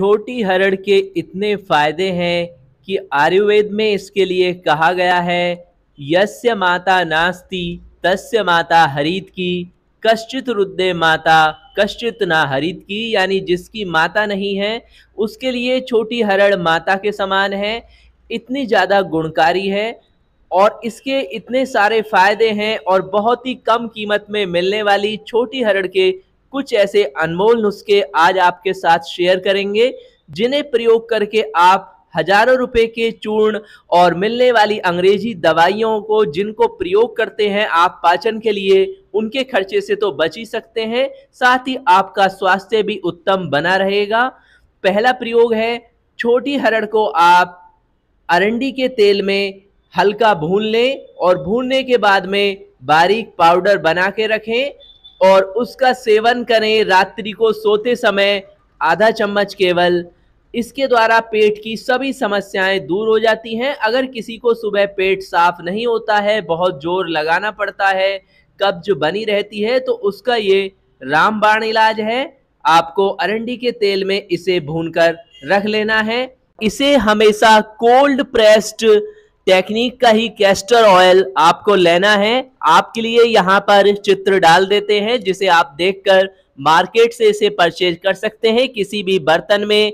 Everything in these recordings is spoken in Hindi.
छोटी हरड़ के इतने फायदे हैं कि आयुर्वेद में इसके लिए कहा गया है यस्य माता नास्ति तस्य माता हरित की कश्चित रुद्दे माता कश्चित ना हरित की यानी जिसकी माता नहीं है उसके लिए छोटी हरड़ माता के समान है इतनी ज़्यादा गुणकारी है और इसके इतने सारे फायदे हैं और बहुत ही कम कीमत में मिलने वाली छोटी हरड़ के कुछ ऐसे अनमोल नुस्खे आज आपके साथ शेयर करेंगे जिन्हें प्रयोग करके आप हजारों रुपए के चूर्ण और मिलने वाली अंग्रेजी दवाइयों को जिनको प्रयोग करते हैं आप पाचन के लिए उनके खर्चे से तो बच ही सकते हैं साथ ही आपका स्वास्थ्य भी उत्तम बना रहेगा पहला प्रयोग है छोटी हरड़ को आप अरंडी के तेल में हल्का भून लें और भूनने के बाद में बारीक पाउडर बना के रखें और उसका सेवन करें रात्रि को सोते समय आधा चम्मच केवल इसके द्वारा पेट की सभी समस्याएं दूर हो जाती हैं अगर किसी को सुबह पेट साफ नहीं होता है बहुत जोर लगाना पड़ता है कब्ज बनी रहती है तो उसका ये रामबाण इलाज है आपको अरंडी के तेल में इसे भूनकर रख लेना है इसे हमेशा कोल्ड प्रेस्ड टेक्निक का ही कैस्टर ऑयल आपको लेना है आपके लिए यहाँ पर चित्र डाल देते हैं जिसे आप देखकर मार्केट से इसे परचेज कर सकते हैं किसी भी बर्तन में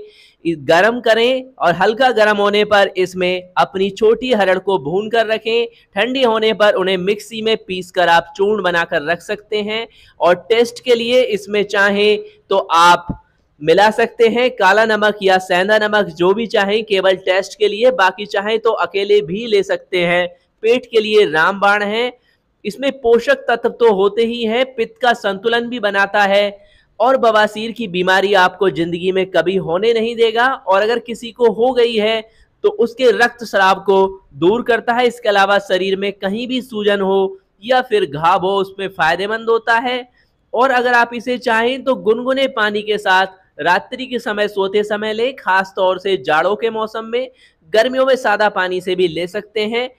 गरम करें और हल्का गरम होने पर इसमें अपनी छोटी हरड़ को भून कर रखें ठंडी होने पर उन्हें मिक्सी में पीस कर आप चूर्ण बनाकर रख सकते हैं और टेस्ट के लिए इसमें चाहें तो आप मिला सकते हैं काला नमक या सेंधा नमक जो भी चाहें केवल टेस्ट के लिए बाकी चाहें तो अकेले भी ले सकते हैं पेट के लिए रामबाण है इसमें पोषक तत्व तो होते ही हैं पित्त का संतुलन भी बनाता है और बवासीर की बीमारी आपको जिंदगी में कभी होने नहीं देगा और अगर किसी को हो गई है तो उसके रक्त शराब को दूर करता है इसके अलावा शरीर में कहीं भी सूजन हो या फिर घाव हो उसमें फायदेमंद होता है और अगर आप इसे चाहें तो गुनगुने पानी के साथ रात्रि के समय सोते समय ले खास तौर से जाड़ों के मौसम में गर्मियों में सादा पानी से भी ले सकते हैं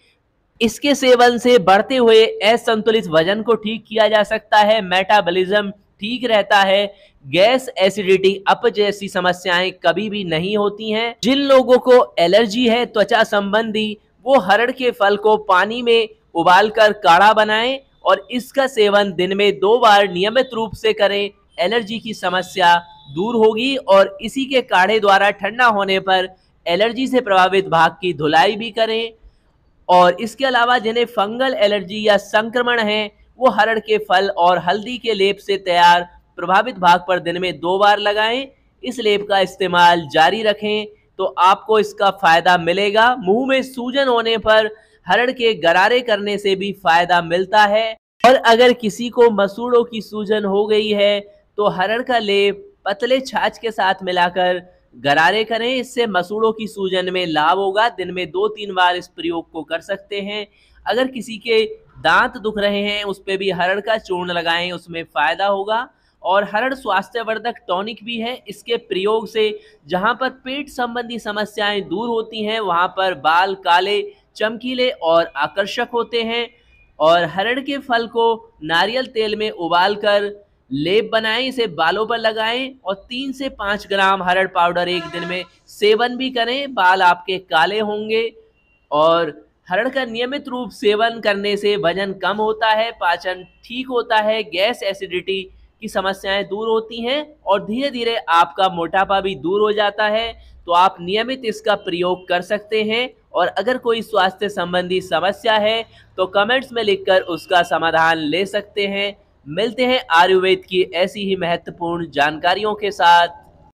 इसके सेवन से बढ़ते हुए असंतुलित वजन को ठीक किया जा सकता है मेटाबॉलिज्म ठीक रहता है गैस एसिडिटी अप जैसी समस्याएं कभी भी नहीं होती हैं जिन लोगों को एलर्जी है त्वचा संबंधी वो हरड़ के फल को पानी में उबालकर काढ़ा बनाएं और इसका सेवन दिन में दो बार नियमित रूप से करें एलर्जी की समस्या दूर होगी और इसी के काढ़े द्वारा ठंडा होने पर एलर्जी से प्रभावित भाग की धुलाई भी करें और इसके अलावा जिन्हें फंगल एलर्जी या संक्रमण है वो हरड़ के फल और हल्दी के लेप से तैयार प्रभावित भाग पर दिन में दो बार लगाएं इस लेप का इस्तेमाल जारी रखें तो आपको इसका फ़ायदा मिलेगा मुंह में सूजन होने पर हरड़ के गरारे करने से भी फ़ायदा मिलता है और अगर किसी को मसूड़ों की सूजन हो गई है तो हरड़ का लेप पतले छाछ के साथ मिलाकर गरारे करें इससे मसूड़ों की सूजन में लाभ होगा दिन में दो तीन बार इस प्रयोग को कर सकते हैं अगर किसी के दांत दुख रहे हैं उस पर भी हरड़ का चूर्ण लगाएं उसमें फ़ायदा होगा और हरड़ स्वास्थ्यवर्धक टॉनिक भी है इसके प्रयोग से जहाँ पर पेट संबंधी समस्याएं दूर होती हैं वहाँ पर बाल काले चमकीले और आकर्षक होते हैं और हरड़ के फल को नारियल तेल में उबाल कर लेप बनाएं इसे बालों पर लगाएं और तीन से पाँच ग्राम हरड़ पाउडर एक दिन में सेवन भी करें बाल आपके काले होंगे और हरड़ का नियमित रूप सेवन करने से वजन कम होता है पाचन ठीक होता है गैस एसिडिटी की समस्याएं दूर होती हैं और धीरे धीरे आपका मोटापा भी दूर हो जाता है तो आप नियमित इसका प्रयोग कर सकते हैं और अगर कोई स्वास्थ्य संबंधी समस्या है तो कमेंट्स में लिखकर उसका समाधान ले सकते हैं मिलते हैं आयुर्वेद की ऐसी ही महत्वपूर्ण जानकारियों के साथ